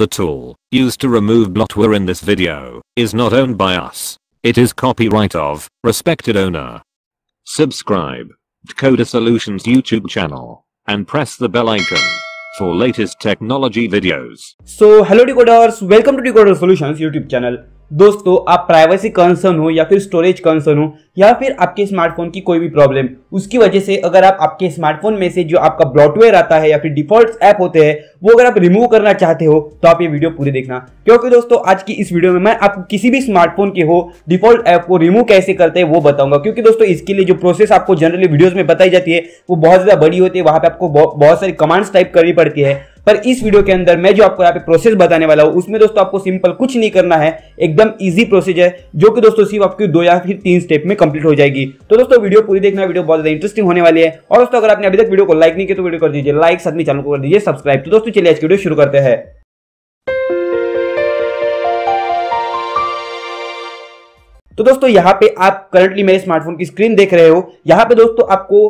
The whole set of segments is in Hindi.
The tool used to remove blotware in this video is not owned by us. It is copyright of respected owner. Subscribe to Solutions YouTube channel and press the bell icon for latest technology videos. So hello decoders, welcome to Decoder Solutions YouTube channel. दोस्तों आप प्राइवेसी कंसर्न हो या फिर स्टोरेज कंसर्न हो या फिर आपके स्मार्टफोन की कोई भी प्रॉब्लम उसकी वजह से अगर आप आपके स्मार्टफोन में से जो आपका ब्लॉटवेयर आता है या फिर डिफॉल्ट ऐप होते हैं वो अगर आप रिमूव करना चाहते हो तो आप ये वीडियो पूरी देखना क्योंकि दोस्तों आज की इस वीडियो में मैं आपको किसी भी स्मार्टफोन के हो डिफॉल्ट ऐप को रिमूव कैसे करते हैं वो बताऊंगा क्योंकि दोस्तों इसके लिए जो प्रोसेस आपको जनरली वीडियोज में बताई जाती है वो बहुत ज़्यादा बड़ी होती है वहां पर आपको बहुत सारी कमांड्स टाइप करनी पड़ती है पर इस वीडियो के अंदर मैं जो आपको यहाँ पे प्रोसेस बताने वाला हूँ उसमें दोस्तों आपको सिंपल कुछ नहीं करना है एकदम ईजी प्रोसेस है जो कि दोस्तों सिर्फ आपकी दो या फिर तीन स्टेप में कंप्लीट हो जाएगी तो दोस्तों वीडियो पूरी देखना वीडियो बहुत ज्यादा इंटरेस्टिंग होने वाली है और दोस्तों अगर आपने अभी तक वीडियो को लाइक नहीं किया तो वीडियो कर दीजिए लाइक साथ में चैनल को कर दीजिए सब्सक्राइब तो दोस्तों चलिए आज वीडियो शुरू करते हैं तो दोस्तों यहाँ पे आप करंटली मेरे स्मार्टफोन की स्क्रीन देख रहे हो यहाँ पे दोस्तों आपको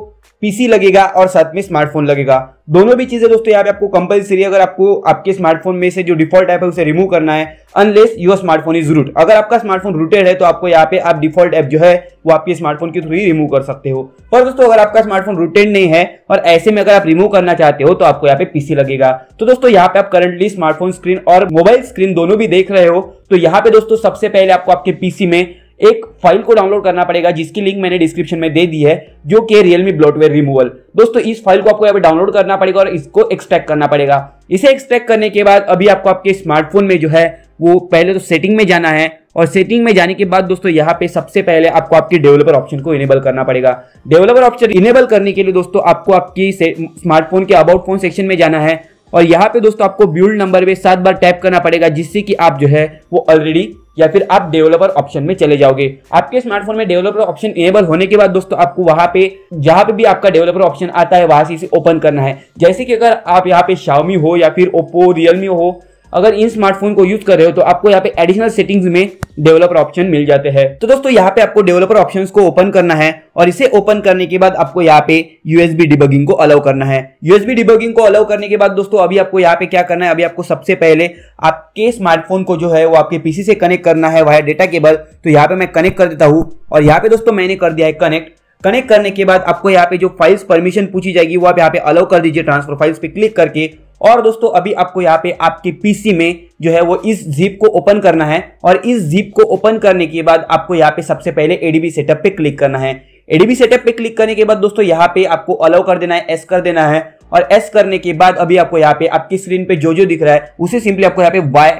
पीसी लगेगा और साथ में स्मार्टफोन लगेगा दोनों भी चीजें दोस्तों यहाँ पे आपको कंपलसरी अगर आपको आपके स्मार्टफोन में से जो डिफॉल्ट ऐप है उसे रिमूव करना है unless your smartphone is root अगर आपका स्मार्टफोन रूटेड है तो आपको यहाँ पे आप डिफॉल्ट ऐप जो है वो आपके स्मार्टफोन के थ्रू ही रिमूव कर सकते हो पर दोस्तों अगर आपका स्मार्टफोन रूटेड नहीं है और ऐसे में अगर आप रिमूव करना चाहते हो तो आपको यहाँ पे पीसी लगेगा तो दोस्तों यहाँ पे आप करंटली स्मार्टफोन स्क्रीन और मोबाइल स्क्रीन दोनों भी देख रहे हो तो यहाँ पे दोस्तों सबसे पहले आपको आपके पीसी में एक फाइल को डाउनलोड करना पड़ेगा जिसकी लिंक मैंने डिस्क्रिप्शन में दे दी है जो कि रियलमी ब्लॉटवेयर रिमूवल दोस्तों इस फाइल को आपको यहाँ पे डाउनलोड करना पड़ेगा और इसको एक्सट्रैक्ट करना पड़ेगा इसे एक्सट्रैक्ट करने के बाद अभी आपको आपके स्मार्टफोन में जो है वो पहले तो सेटिंग में जाना है और सेटिंग में जाने के बाद दोस्तों यहाँ पे सबसे पहले आपको आपके डेवलपर ऑप्शन को इनेबल करना पड़ेगा डेवलपर ऑप्शन इनेबल करने के लिए दोस्तों आपको आपकी स्मार्टफोन के अबाउट फोन सेक्शन में जाना है और यहाँ पे दोस्तों आपको बिल्ड नंबर पे सात बार टैप करना पड़ेगा जिससे कि आप जो है वो ऑलरेडी या फिर आप डेवलपर ऑप्शन में चले जाओगे आपके स्मार्टफोन में डेवलपर ऑप्शन इनेबल होने के बाद दोस्तों आपको वहां पे जहां पे भी आपका डेवलपर ऑप्शन आता है वहां से इसे ओपन करना है जैसे कि अगर आप यहाँ पे शाउमी हो या फिर ओप्पो रियलमी हो अगर इन स्मार्टफोन को यूज कर रहे हो तो आपको यहाँ पे एडिशनल सेटिंग्स में डेवलपर ऑप्शन मिल जाते हैं तो दोस्तों यहाँ पे आपको डेवलपर ऑप्शन को ओपन करना है और इसे ओपन करने के बाद आपको यहाँ पे यूएसबी डिबगिंग को अलाउ करना है यूएसबी डिबगिंग को अलाउ करने के बाद दोस्तों अभी आपको यहाँ पे क्या करना है अभी आपको सबसे पहले आपके स्मार्टफोन को जो है वो आपके पीसी से कनेक्ट करना है वाया डेटा केबल तो यहाँ पे मैं कनेक्ट कर देता हूँ और यहाँ पे दोस्तों मैंने कर दिया है कनेक्ट कनेक्ट करने के बाद आपको यहाँ पे जो फाइल्स परमिशन पूछी जाएगी वो आप यहाँ पे अलाउ कर दीजिए ट्रांसफर फाइल्स पे क्लिक करके और दोस्तों अभी आपको यहाँ पे आपके पीसी में जो है वो इस जीप को ओपन करना है और इस जीप को ओपन करने के बाद आपको यहाँ पे सबसे पहले एडीबी सेटअप पे क्लिक करना है एडीबी सेटअप पे क्लिक करने के बाद दोस्तों यहाँ पे आपको अलाउ कर देना है एस कर देना है और एस करने के बाद अभी आपको यहाँ पे आपकी स्क्रीन पे जो जो दिख रहा है उसे सिंपली आपको यहाँ पे वाई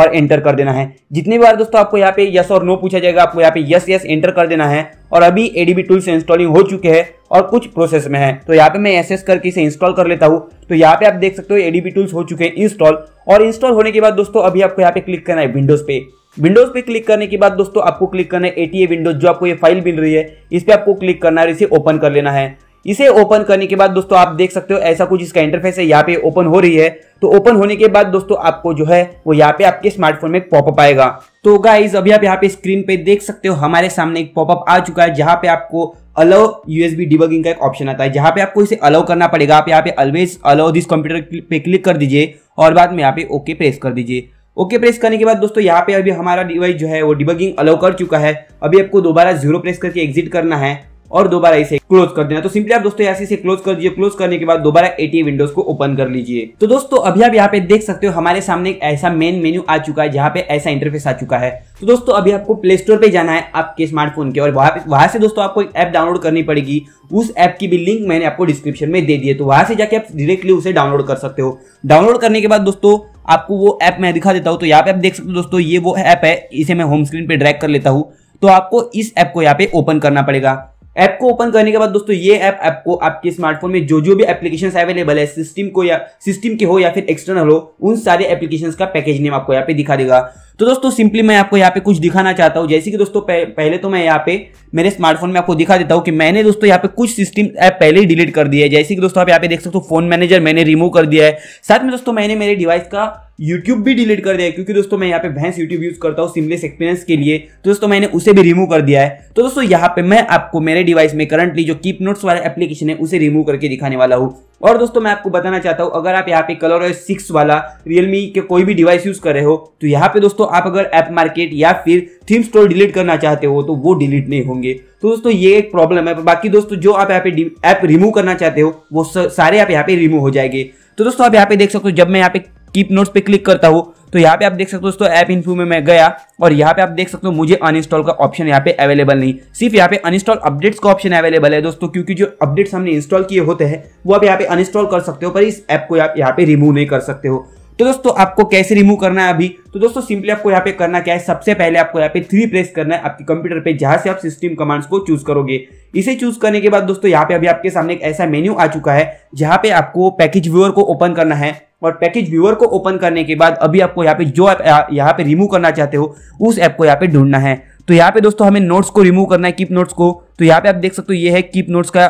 और एंटर कर देना है जितनी बार दोस्तों आपको यहाँ पे यस और नो पूछा जाएगा आपको यहाँ पे यस यस एंटर कर देना है और अभी एडीबी टूल्स इंस्टॉलिंग हो चुके हैं और कुछ प्रोसेस में है तो यहाँ पे मैं एस करके इसे इंस्टॉल कर लेता हूँ तो यहाँ पे आप देख सकते हो एडीबी टूल्स हो चुके हैं इंस्टॉल और इंस्टॉल होने के बाद दोस्तों अभी आपको यहाँ पे क्लिक करना है विंडोज पे विंडोज पे क्लिक करने के बाद दोस्तों आपको क्लिक करना है एटीए विंडोज जो आपको ये फाइल मिल रही है इस पर आपको क्लिक करना है इसे ओपन कर लेना है इसे ओपन करने के बाद दोस्तों आप देख सकते हो ऐसा कुछ इसका इंटरफेस है यहाँ पे ओपन हो रही है तो ओपन होने के बाद दोस्तों आपको जो है वो यहाँ पे आपके स्मार्टफोन में पॉपअप आएगा तो गाइज अभी आप यहाँ पे स्क्रीन पे देख सकते हो हमारे सामने एक पॉपअप आ चुका है जहाँ पे आपको अलाउ यूएसबी डिबगिंग का एक ऑप्शन आता है जहाँ पे आपको इसे अलाउ करना पड़ेगा आप यहाँ पे ऑलवेज अलाउ दिस कंप्यूटर पे क्लिक कर दीजिए और बाद में यहाँ पे ओके प्रेस कर दीजिए ओके प्रेस करने के बाद दोस्तों यहाँ पे अभी हमारा डिवाइस जो है वो डिबगिंग अलाउ कर चुका है अभी आपको दोबारा जीरो प्रेस करके एग्जिट करना है और दोबारा इसे क्लोज कर देना तो सिंपली आप दोस्तों ऐसे इसे क्लोज कर दीजिए क्लोज करने के बाद दोबारा एटीएम विंडोज को ओपन कर लीजिए तो दोस्तों अभी आप यहाँ पे देख सकते हो हमारे सामने एक ऐसा मेन मेन्यू आ चुका है जहाँ पे ऐसा इंटरफेस आ चुका है तो दोस्तों अभी आपको प्ले स्टोर पे जाना है आपके स्मार्टफोन के और वहाँ वहाँ से दोस्तों आपको एक ऐप डाउनलोड करनी पड़ेगी उस ऐप की भी लिंक मैंने आपको डिस्क्रिप्शन में दे दी है तो वहाँ से जाके आप डायरेक्टली उसे डाउनलोड कर सकते हो डाउनलोड करने के बाद दोस्तों आपको वो ऐप मैं दिखा देता हूँ तो यहाँ पे आप देख सकते हो दोस्तों ये वो ऐप है इसे मैं होम स्क्रीन पे ड्रैग कर लेता हूँ तो आपको इस ऐप को यहाँ पे ओपन करना पड़ेगा ऐप को ओपन करने के बाद दोस्तों ये ऐप आपको आपके स्मार्टफोन में जो जो भी एप्लीकेशन अवेलेबल है सिस्टम को या सिस्टम के हो या फिर एक्सटर्नल हो उन सारे एप्लीकेशन का पैकेज नेम आपको यहाँ पे दिखा देगा तो दोस्तों सिंपली मैं आपको यहाँ पे कुछ दिखाना चाहता हूँ जैसे कि दोस्तों पहले तो मैं यहाँ पे मेरे स्मार्टफोन में आपको दिखा देता हूँ कि मैंने दोस्तों यहाँ पे कुछ सिस्टम ऐप पहले ही डिलीट कर दिया है जैसे कि दोस्तों आप यहाँ पे देख सकते हो फोन मैनेजर मैंने रिमूव कर दिया है साथ में दोस्तों मैंने मेरे डिवाइस का यूट्यूब भी डिलीट कर दिया है क्योंकि दोस्तों मैं यहाँ पे भैंस यूट्यूब यूज करता हूँ सिमलेस एक्सपीरियंस के लिए तो दोस्तों मैंने उसे भी रिमूव कर दिया है तो दोस्तों यहाँ पे मैं आपको मेरे डिवाइस में करंटली जो कीप नोट्स वाला एप्लीकेशन है उसे रिमूव करके दिखाने वाला हूँ और दोस्तों मैं आपको बताना चाहता हूँ अगर आप यहाँ पे कलर ऑय सिक्स वाला रियलमी के कोई भी डिवाइस यूज कर रहे हो तो यहाँ पे दोस्तों आप अगर ऐप मार्केट या फिर थीम स्टोर डिलीट करना चाहते हो तो वो डिलीट नहीं होंगे तो दोस्तों ये एक प्रॉब्लम है बाकी दोस्तों जो आप यहाँ पे ऐप रिमूव करना चाहते हो वो सारे आप यहाँ पे रिमूव हो जाएंगे तो दोस्तों आप यहाँ पे देख सकते हो जब मैं यहाँ पे कीप नोट्स पे क्लिक करता हूँ तो यहाँ पे आप देख सकते हो दोस्तों ऐप इन्फ्यू में मैं गया और यहाँ पे आप देख सकते हो मुझे अनइंस्टॉल का ऑप्शन यहाँ पे अवेलेबल नहीं सिर्फ यहाँ पे अनइंस्टॉल अपडेट्स का ऑप्शन अवेलेबल है दोस्तों क्योंकि जो अपडेट्स हमने इंस्टॉल किए होते हैं वो आप यहाँ पे अनइंस्टॉल कर सकते हो पर इस ऐप को आप यहाँ पे रिमूव नहीं कर सकते हो तो दोस्तों आपको कैसे रिमूव करना है अभी तो दोस्तों सिंपली आपको यहाँ पे करना क्या है सबसे पहले आपको यहाँ पे थ्री प्रेस करना है आपके कंप्यूटर पे जहां से आप सिस्टम कमांड्स को चूज करोगे इसे चूज करने के बाद दोस्तों यहाँ पे अभी आपके सामने एक ऐसा मेन्यू आ चुका है जहां पे आपको पैकेज व्यूअर को ओपन करना है और पैकेज व्यूअर को ओपन करने के बाद अभी आपको यहाँ पे जो ऐप यहाँ पे रिमूव करना चाहते हो उस ऐप को यहाँ पे ढूंढना है तो यहाँ पे दोस्तों हमें नोट्स को रिमूव करना है कीप नोट्स को तो यहाँ पे आप देख सकते हो ये है कीप नोट्स का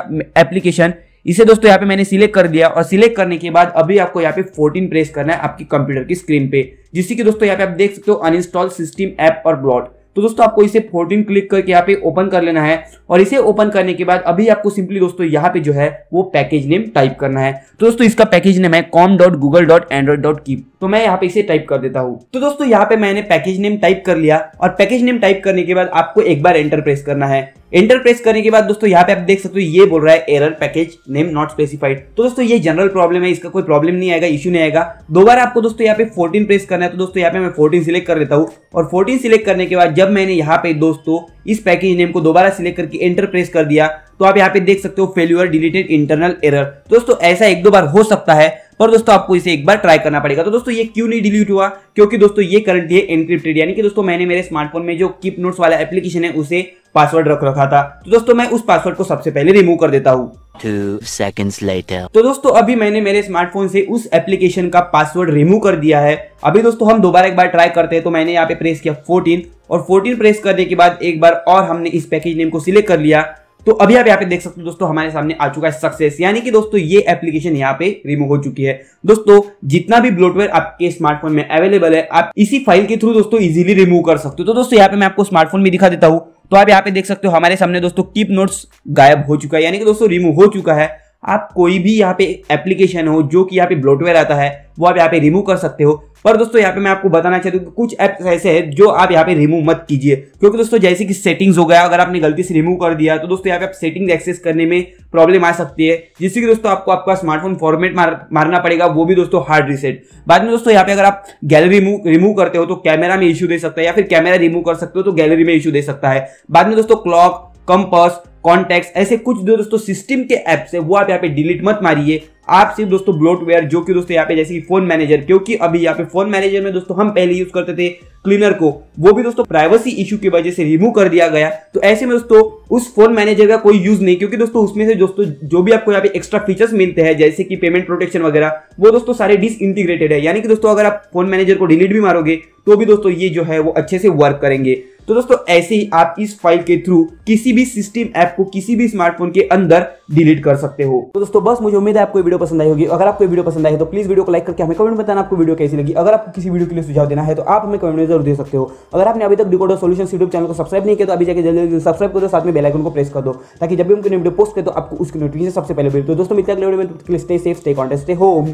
एप्लीकेशन इसे दोस्तों यहाँ पे मैंने सिलेक्ट कर दिया और सिलेक्ट करने के बाद अभी आपको यहाँ पे 14 प्रेस करना है आपकी कंप्यूटर की स्क्रीन पे जिससे कि दोस्तों यहाँ पे आप देख सकते हो अनइंस्टॉल सिस्टम ऐप और ब्लॉट तो दोस्तों आपको इसे 14 क्लिक करके यहाँ पे ओपन कर लेना है और इसे ओपन करने के बाद अभी आपको सिंपली दोस्तों यहाँ पे जो है वो पैकेज नेम टाइप करना है तो दोस्तों इसका पैकेज नेम है com dot Google dot Android dot की तो मैं यहाँ पे इसे टाइप कर देता हूँ तो दोस्तों यहाँ पे मैंने पैकेज नेम टाइप कर लिया और पैकेज नेम टाइप करने के बाद आपको एक बार एंटर प्रेस करना है एंटर प्रेस करने के बाद दोस्तों यहाँ पे आप देख सकते हो ये बोल रहा है error package name not specified तो दोस्तों ये जनरल प्रॉब्लम है इसका कोई प्रॉब्लम नहीं आएगा इश्यू नहीं आएगा दोबारा आपको दोस्तों यहाँ पे 14 प्रेस करना है तो दोस्तों यहाँ पे मैं 14 सिलेक्ट कर लेता हूँ और 14 सिलेक्ट करने के बाद जब मैंने यहाँ पे दोस्तों इस पैकेज नेम को दोबारा सिलेक्ट करके एंटर प्रेस कर दिया तो आप यहाँ पे देख सकते हो फेल्यूअर डिलीटेड इंटरनल एरर दोस्तों ऐसा एक दो बार हो सकता है पर दोस्तों आपको इसे एक बार ट्राई करना पड़ेगा तो दोस्तों ये क्यों नहीं डिलीट हुआ क्योंकि दोस्तों ये करंटली है एनक्रिप्टेड यानी कि दोस्तों मैंने मेरे स्मार्टफोन में जो कीप नोट्स वाला एप्लीकेशन है उसे पासवर्ड रख रखा था तो दोस्तों मैं उस पासवर्ड को सबसे पहले रिमूव कर देता हूँ तो दोस्तों अभी मैंने मेरे स्मार्टफोन से उस एप्लीकेशन का पासवर्ड रिमूव कर दिया है अभी दोस्तों हम दोबारा एक बार ट्राई करते हैं तो मैंने यहाँ पे प्रेस किया 14 और 14 प्रेस करने के बाद एक बार और हमने इस पैकेज नेम को सिलेक्ट कर लिया तो अभी आप यहाँ पे देख सकते हो दोस्तों हमारे सामने आ चुका है सक्सेस यानी कि दोस्तों ये एप्लीकेशन यहाँ पे रिमूव हो चुकी है दोस्तों जितना भी ब्लोटवेयर आपके स्मार्टफोन में अवेलेबल है आप इसी फाइल के थ्रू दोस्तों इजीली रिमूव कर सकते हो तो दोस्तों यहाँ पे मैं आपको स्मार्टफोन भी दिखा देता हूँ तो आप यहाँ पे देख सकते हो हमारे सामने दोस्तों कीप नोट्स गायब हो चुका है यानी कि दोस्तों रिमूव हो चुका है आप कोई भी यहाँ पे एप्लीकेशन हो जो कि यहाँ पे ब्लोटवेयर आता है वो आप यहाँ पे रिमूव कर सकते हो पर दोस्तों यहाँ पे मैं आपको बताना चाहता हूँ कुछ ऐप्स ऐसे हैं जो आप यहाँ पे रिमूव मत कीजिए क्योंकि दोस्तों जैसे कि सेटिंग्स हो गया अगर आपने गलती से रिमूव कर दिया तो दोस्तों यहाँ पे आप सेटिंग एक्सेस करने में प्रॉब्लम आ सकती है जिससे कि दोस्तों आपको आपका स्मार्टफोन फॉर्मेट मार, मारना पड़ेगा वो भी दोस्तों हार्ड रिसेट बाद में दोस्तों यहाँ पे अगर आप गैलरी रिमूव करते हो तो कैमरा में इशू दे सकता है या फिर कैमरा रिमूव कर सकते हो तो गैलरी में इशू दे सकता है बाद में दोस्तों क्लॉक कंपस कॉन्टैक्ट्स ऐसे कुछ जो दोस्तों सिस्टम के ऐप्स है वो आप यहाँ पे डिलीट मत मारिए आप सिर्फ दोस्तों ब्लोटवेयर जो कि दोस्तों यहाँ पे जैसे कि फोन मैनेजर क्योंकि अभी यहाँ पे फोन मैनेजर में दोस्तों हम पहले यूज करते थे क्लीनर को वो भी दोस्तों प्राइवेसी इशू की वजह से रिमूव कर दिया गया तो ऐसे में दोस्तों उस फोन मैनेजर का कोई यूज नहीं क्योंकि दोस्तों उसमें से दोस्तों जो भी आपको यहाँ पे एक्स्ट्रा फीचर्स मिलते हैं जैसे कि पेमेंट प्रोटेक्शन वगैरह वो दोस्तों सारे इंटीग्रेटेड है यानी कि दोस्तों अगर आप फोन मैनेजर को डिलीट भी मारोगे तो भी दोस्तों ये जो है वो अच्छे से वर्क करेंगे तो दोस्तों ऐसे ही आप इस फाइल के थ्रू किसी भी सिस्टम ऐप को किसी भी स्मार्टफोन के अंदर डिलीट कर सकते हो तो दोस्तों बस मुझे उम्मीद है आपको वीडियो पसंद आई होगी अगर आपको वीडियो पसंद आए तो प्लीज वीडियो को लाइक करके हमें कमेंट बताना आपको वीडियो कैसी लगी अगर आपको किसी वीडियो के लिए सुझाव देना है तो आप हमें कमेंट में जरूर दे सकते हो अगर आपने अभी तक डिकोडो सोल्यूशन यूट्यूब चैनल को सब्सक्राइब नहीं किया तो अभी जाकर जल्दी सब्सक्राइब कर साथ में बेलाइकन को प्रेस कर दो ताकि जब भी उनके वीडियो पोस्ट करें तो आपको उसकी नोटिफिकेशन सबसे पहले भेज है तो दोस्तों मित्र stay safe stay contest stay home